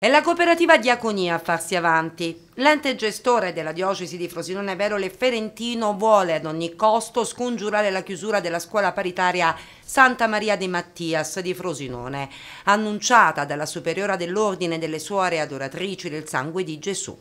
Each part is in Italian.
È la cooperativa Diaconia a farsi avanti. L'ente gestore della diocesi di Frosinone Verole Ferentino vuole ad ogni costo scongiurare la chiusura della scuola paritaria Santa Maria de Mattias di Frosinone, annunciata dalla superiora dell'Ordine delle Suore Adoratrici del Sangue di Gesù.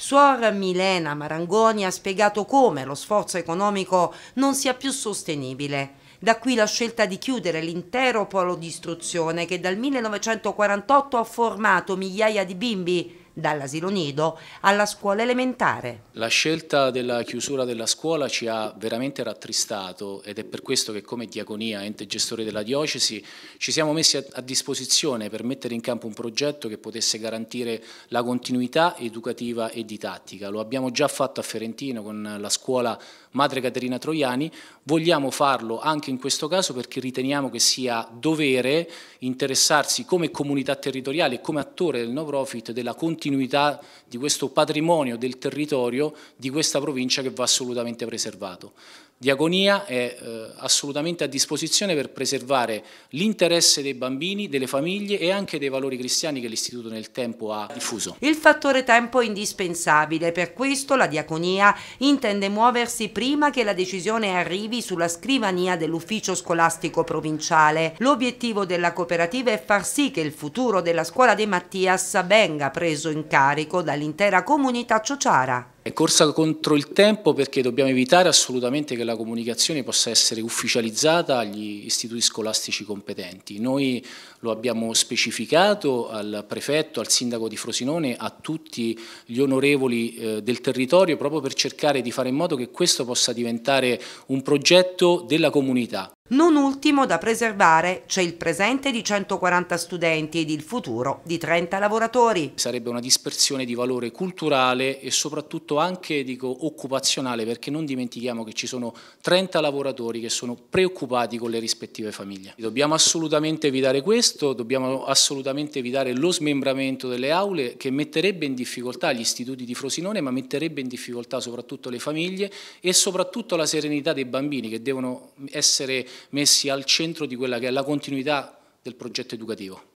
Suor Milena Marangoni ha spiegato come lo sforzo economico non sia più sostenibile. Da qui la scelta di chiudere l'intero polo di istruzione che dal 1948 ha formato migliaia di bimbi dall'asilo nido alla scuola elementare. La scelta della chiusura della scuola ci ha veramente rattristato ed è per questo che come Diaconia, ente gestore della diocesi, ci siamo messi a, disposizione per mettere in campo un progetto che potesse garantire la continuità educativa e didattica. Lo abbiamo già fatto a Ferentino con la scuola Madre Caterina Troiani, vogliamo farlo anche in questo caso perché riteniamo che sia dovere interessarsi come comunità territoriale, e come attore del no profit della continuità continuità di questo patrimonio del territorio di questa provincia che va assolutamente preservato. Diaconia è eh, assolutamente a disposizione per preservare l'interesse dei bambini, delle famiglie e anche dei valori cristiani che l'Istituto nel tempo ha diffuso. Il fattore tempo è indispensabile, per questo la Diaconia intende muoversi prima che la decisione arrivi sulla scrivania dell'ufficio scolastico provinciale. L'obiettivo della cooperativa è far sì che il futuro della scuola De Mattias venga preso in carico dall'intera comunità ciociara. È corsa contro il tempo perché dobbiamo evitare assolutamente che la comunicazione possa essere ufficializzata agli istituti scolastici competenti. Noi lo abbiamo specificato al prefetto, al sindaco di Frosinone, a tutti gli onorevoli eh, del territorio proprio per cercare di fare in modo che questo possa diventare un progetto della comunità. Non ultimo da preservare c'è il presente di 140 studenti ed il futuro di 30 lavoratori. Sarebbe una dispersione di valore culturale e soprattutto anche dico, occupazionale perché non dimentichiamo che ci sono 30 lavoratori che sono preoccupati con le rispettive famiglie. Dobbiamo assolutamente evitare questo, dobbiamo assolutamente evitare lo smembramento delle aule che metterebbe in difficoltà gli istituti di Frosinone ma metterebbe in difficoltà soprattutto le famiglie e soprattutto la serenità dei bambini che devono essere messi al centro di quella che è la continuità del progetto educativo.